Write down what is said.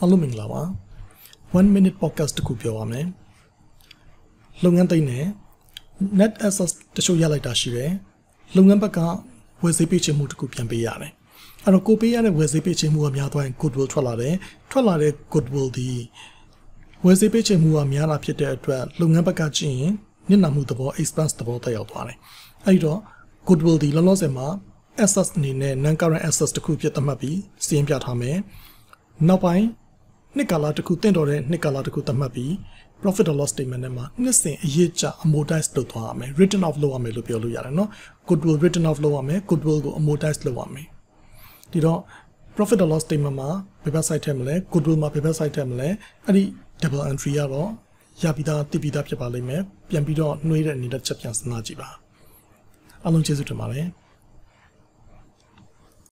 အားလုံးမင်္ဂလာပါ1 minute podcast တခုပြောပါမယ်လုပ်ငန်းသိမ်းနဲ့ net access တချို့ရလိုက်တာရှိတယ်လုပ်ငန်းဘက်ကဝယ်ဈေးပေးချင်မှုတခုပြန်ပေးရတယ်အဲ့တော့ကိုပေးရတဲ့ဝယ်ဈေးပေးချင်မှုကများသွားရင် goodwill ထွက်လာတယ်ထွက်လာတဲ့ goodwill ဒီဝယ်ဈေးပေးချင်မှုကများလာဖြစ်တဲ့အတွက်လုပ်ငန်းဘက်ကကြည့်ရင်မျက်နှာမှုသဘော expense သဘောတက်ရောက်သွားတယ်အဲ့တော့ goodwill ဒီလောလောဆယ်မှာ assets အနေနဲ့ non current assets တခုဖြစ်သတ်မှတ်ပြီးစီးရင်ပြထားမယ်နောက်ပိုင်းနှစ်ကာလတစ်ခုတင့်တော်တဲ့နှစ်ကာလတစ်ခုသတ်မှတ်ပြီး profit or loss statement ထဲမှာနှစ်စဉ်အရေးကြ amortize လုပ်သွားရမယ် written off လုပ်ရမယ်လို့ပြောလို့ရတယ်เนาะ goodwill written off လုပ်ရမယ် goodwill ကို amortize လုပ်ရမယ်ဒီတော့ profit or loss statement မှာဘယ်ဘက် site ထည့်မလဲ goodwill မှာဘယ်ဘက် site ထည့်မလဲအဲ့ဒီ double entry ကတော့ရပြီးသားတိပြီးသားဖြစ်ပါလိမ့်မယ်ပြန်ပြီးတော့နှွေးတဲ့အနေနဲ့ချက်ပြန်စဉ်းစားကြည့်ပါအားလုံးကျေးဇူးတင်ပါတယ်